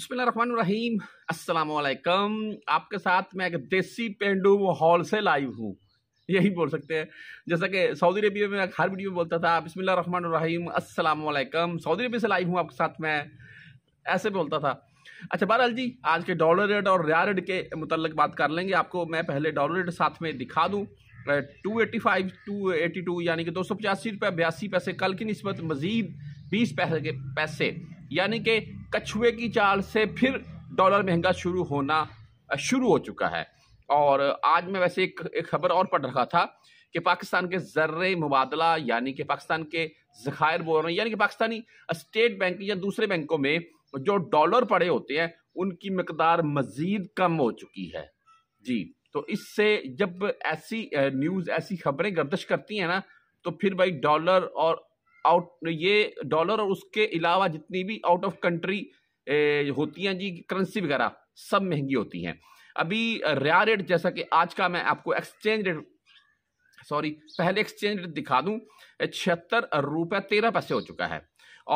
अस्सलाम वालेकुम आपके साथ मैं एक देसी पेंडू माहौल से लाइव हूँ यही बोल सकते हैं जैसा कि सऊदी अरबिया में हर वीडियो में बोलता था अस्सलाम वालेकुम सऊदी अरबिया से लाइव हूँ आपके साथ मैं ऐसे बोलता था अच्छा बहरहाल जी आज के डॉलर रेट और रिया रेट के मुतल बात कर लेंगे आपको मैं पहले डॉलर रेट साथ में दिखा दूँ two eighty five two eighty two यानी कि दो सौ पचासी रुपये बयासी पैसे कल की नस्बत मज़ीद बीस पैसे के पैसे यानी कि कछुए की चाल से फिर डॉलर महंगा शुरू होना शुरू हो चुका है और आज मैं वैसे एक, एक खबर और पढ़ रखा था कि पाकिस्तान के जर्रे मुबादला यानी कि पाकिस्तान के जखायर बोल रहे यानी कि पाकिस्तानी स्टेट बैंक या दूसरे बैंकों में जो डॉलर पड़े होते हैं उनकी मकदार मजीद कम हो चुकी है जी तो इससे जब ऐसी न्यूज़ ऐसी खबरें गर्दश करती हैं ना तो फिर भाई डॉलर और आउट ये डॉलर और उसके अलावा जितनी भी आउट ऑफ कंट्री होती हैं जी करेंसी वगैरह सब महंगी होती हैं अभी रिया रेट जैसा कि आज का मैं आपको एक्सचेंज रेट सॉरी पहले एक्सचेंज रेट दिखा दूँ छिहत्तर रुपये तेरह पैसे हो चुका है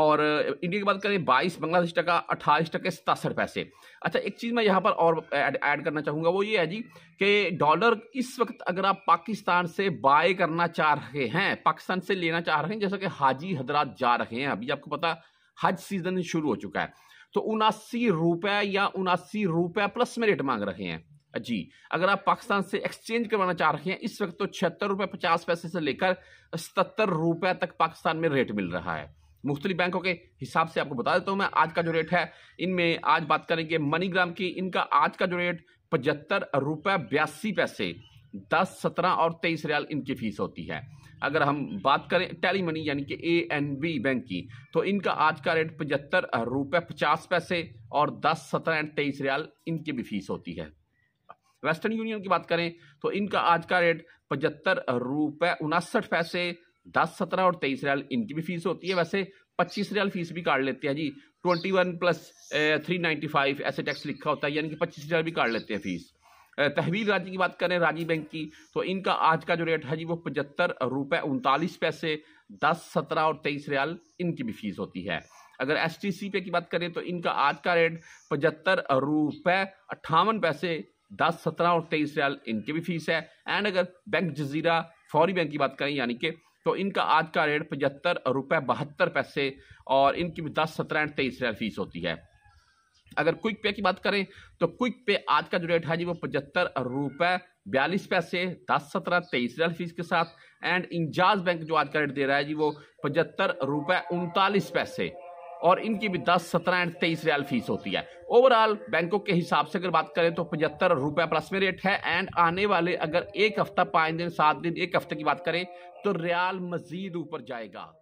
और इंडिया की बात करें बाईस बांग्लादेश टका अट्ठाईस टके सतासठ पैसे अच्छा एक चीज़ मैं यहाँ पर और ऐड करना चाहूँगा वो ये है जी कि डॉलर इस वक्त अगर आप पाकिस्तान से बाय करना चाह रहे हैं पाकिस्तान से लेना चाह रहे हैं जैसा कि हाजी हजरात जा रहे हैं अभी आपको पता हज सीज़न शुरू हो चुका है तो उनासी रुपये या उनासी रुपये प्लस में रेट मांग रहे हैं जी अगर आप पाकिस्तान से एक्सचेंज करवाना चाह रहे हैं इस वक्त तो छिहत्तर रुपये पचास पैसे से लेकर सतर रुपये तक पाकिस्तान में रेट मिल रहा है मुख्तलि बैंकों के हिसाब से आपको बता देता हूँ मैं आज का जो रेट है इनमें आज बात करेंगे मनीग्राम की इनका आज का जो रेट पचहत्तर रुपये बयासी पैसे दस सत्रह और तेईस रियाल इनकी फीस होती है अगर हम बात करें टेली मनी यानी कि ए एन बी बैंक की तो इनका आज का रेट पचहत्तर रुपये पचास पैसे और दस सत्रह एंड तेईस रियाल इनकी भी फीस होती है वेस्टर्न यूनियन की बात करें तो इनका आज का रेट पचहत्तर रुपये उनासठ पैसे दस सत्रह और तेईस रियाल इनकी भी फीस होती है वैसे पच्चीस रियाल फीस भी काट लेते हैं जी twenty one plus three ninety five ऐसे टैक्स लिखा होता है यानी कि पच्चीस रियाल भी काट लेते हैं फीस तहवील राज्य की बात करें राजीव बैंक की तो इनका आज का जो रेट है जी वो पचहत्तर रुपये उनतालीस पैसे दस सत्रह और तेईस रियाल इनकी भी फीस होती है अगर एस टी सी पे की बात करें तो इनका आज का रेट पचहत्तर रुपये अट्ठावन पैसे दस सत्रह और तेईस रियाल इनकी भी फीस है एंड अगर बैंक जजीरा फौरी बैंक की बात करें यानी कि तो इनका आज का रेट पचहत्तर रुपये बहत्तर पैसे और इनकी भी दस सत्रह एंड तेईस रियाल फीस होती है अगर क्विक पे की बात करें तो क्विक पे आज का जो रेट है जी वो पचहत्तर रुपये बयालीस पैसे दस सत्रह तेईस रियाल फीस के साथ एंड इंजाज बैंक जो आज का रेट दे रहा है जी वो पचहत्तर रुपये उनतालीस पैसे और इनकी भी दस सत्रह एंड तेईस रियाल फीस होती है ओवरऑल बैंकों के हिसाब से अगर बात करें तो पचहत्तर रुपये प्लस में रेट है एंड आने वाले अगर एक हफ्ता पाँच दिन सात दिन एक हफ्ते की बात करें तो रियाल मजीद ऊपर जाएगा